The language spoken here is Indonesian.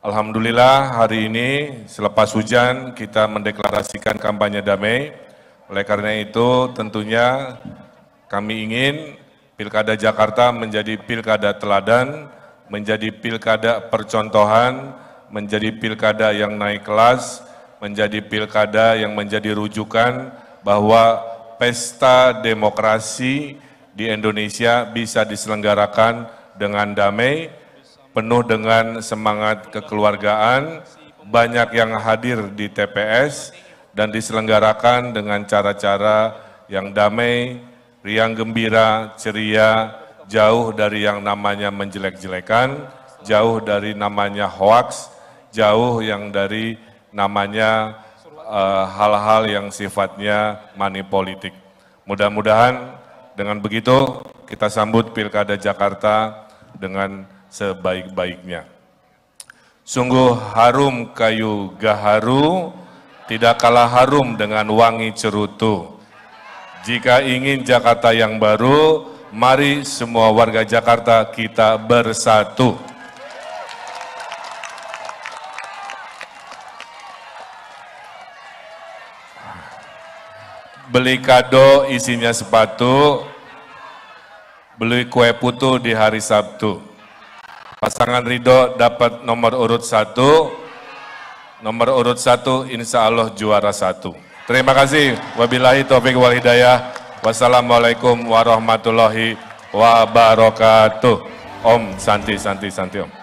Alhamdulillah hari ini selepas hujan kita mendeklarasikan kampanye damai. Oleh karena itu tentunya kami ingin Pilkada Jakarta menjadi pilkada teladan, menjadi pilkada percontohan, menjadi pilkada yang naik kelas, menjadi pilkada yang menjadi rujukan bahwa pesta demokrasi di Indonesia bisa diselenggarakan dengan damai, penuh dengan semangat kekeluargaan, banyak yang hadir di TPS dan diselenggarakan dengan cara-cara yang damai, riang gembira, ceria, jauh dari yang namanya menjelek-jelekan, jauh dari namanya hoaks, jauh yang dari namanya eh, hal-hal uh, yang sifatnya money politik. Mudah-mudahan dengan begitu kita sambut Pilkada Jakarta dengan sebaik-baiknya. Sungguh harum kayu gaharu, tidak kalah harum dengan wangi cerutu. Jika ingin Jakarta yang baru, mari semua warga Jakarta kita bersatu. Beli kado isinya sepatu, beli kue putu di hari Sabtu. Pasangan Ridho dapat nomor urut satu. Nomor urut satu, insya Allah juara satu. Terima kasih. Wabillahi Taufiq wal hidayah. Wassalamualaikum warahmatullahi wabarakatuh. Om Santi, Santi, Santi Om.